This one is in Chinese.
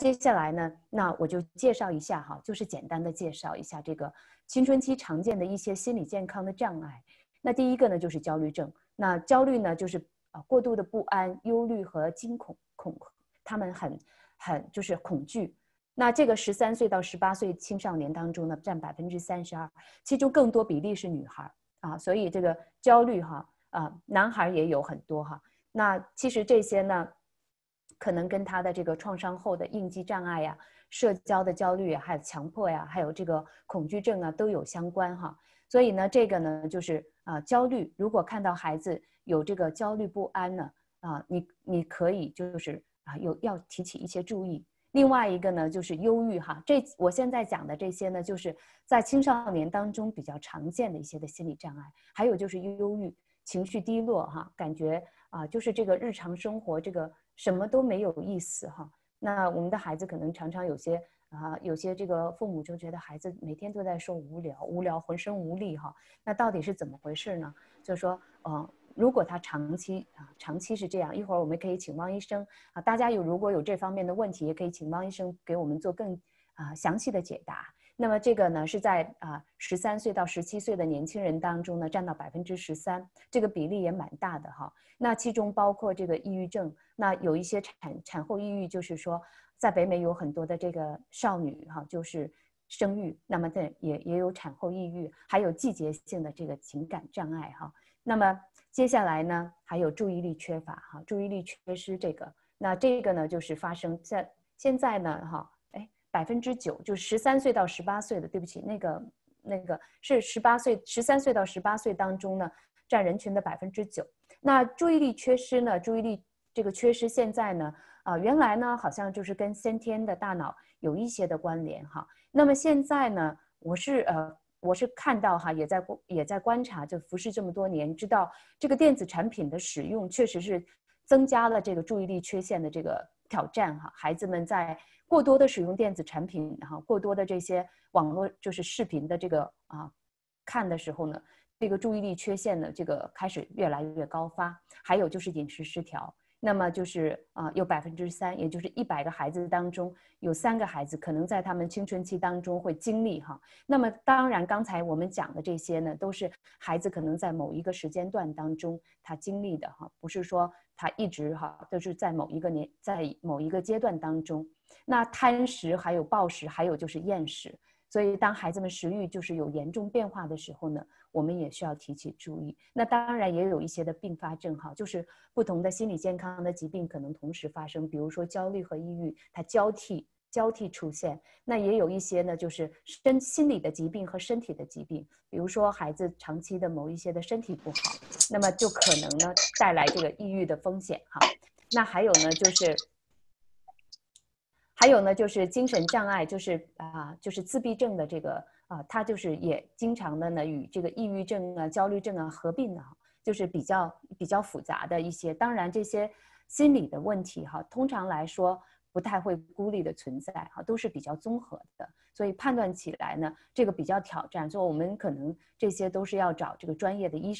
接下来呢，那我就介绍一下哈，就是简单的介绍一下这个青春期常见的一些心理健康的障碍。那第一个呢，就是焦虑症。那焦虑呢，就是啊过度的不安、忧虑和惊恐恐，他们很很就是恐惧。那这个十三岁到十八岁青少年当中呢，占百分之三十二，其中更多比例是女孩啊，所以这个焦虑哈啊男孩也有很多哈。那其实这些呢。可能跟他的这个创伤后的应激障碍呀、社交的焦虑啊、还有强迫呀、还有这个恐惧症啊都有相关哈。所以呢，这个呢就是啊焦虑，如果看到孩子有这个焦虑不安呢啊，你你可以就是啊有要提起一些注意。另外一个呢就是忧郁哈，这我现在讲的这些呢就是在青少年当中比较常见的一些的心理障碍，还有就是忧郁。情绪低落哈，感觉啊，就是这个日常生活这个什么都没有意思哈。那我们的孩子可能常常有些啊，有些这个父母就觉得孩子每天都在说无聊，无聊，浑身无力哈。那到底是怎么回事呢？就是说，嗯，如果他长期啊，长期是这样，一会儿我们可以请汪医生啊，大家有如果有这方面的问题，也可以请汪医生给我们做更啊详细的解答。那么这个呢，是在啊十三岁到十七岁的年轻人当中呢，占到百分之十三，这个比例也蛮大的哈。那其中包括这个抑郁症，那有一些产产后抑郁，就是说，在北美有很多的这个少女哈，就是生育，那么也也有产后抑郁，还有季节性的这个情感障碍哈。那么接下来呢，还有注意力缺乏哈，注意力缺失这个，那这个呢，就是发生在现在呢哈。百分之九，就十三岁到十八岁的，对不起，那个那个是十八岁，十三岁到十八岁当中呢，占人群的百分之九。那注意力缺失呢？注意力这个缺失现在呢？啊，原来呢好像就是跟先天的大脑有一些的关联哈。那么现在呢，我是呃，我是看到哈，也在也在观察，就服侍这么多年，知道这个电子产品的使用确实是增加了这个注意力缺陷的这个挑战哈。孩子们在。过多的使用电子产品，哈，过多的这些网络就是视频的这个啊，看的时候呢，这个注意力缺陷呢，这个开始越来越高发，还有就是饮食失调。那么就是啊，有百分之三，也就是一百个孩子当中有三个孩子可能在他们青春期当中会经历哈。那么当然，刚才我们讲的这些呢，都是孩子可能在某一个时间段当中他经历的哈，不是说他一直哈，都是在某一个年在某一个阶段当中。那贪食还有暴食，还有就是厌食。所以，当孩子们食欲就是有严重变化的时候呢，我们也需要提起注意。那当然也有一些的并发症哈，就是不同的心理健康的疾病可能同时发生，比如说焦虑和抑郁，它交替交替出现。那也有一些呢，就是身心理的疾病和身体的疾病，比如说孩子长期的某一些的身体不好，那么就可能呢带来这个抑郁的风险哈。那还有呢，就是。还有呢，就是精神障碍，就是啊，就是自闭症的这个啊，他就是也经常的呢与这个抑郁症啊、焦虑症啊合并的，就是比较比较复杂的一些。当然这些心理的问题哈，通常来说不太会孤立的存在哈，都是比较综合的，所以判断起来呢，这个比较挑战。所以我们可能这些都是要找这个专业的医生。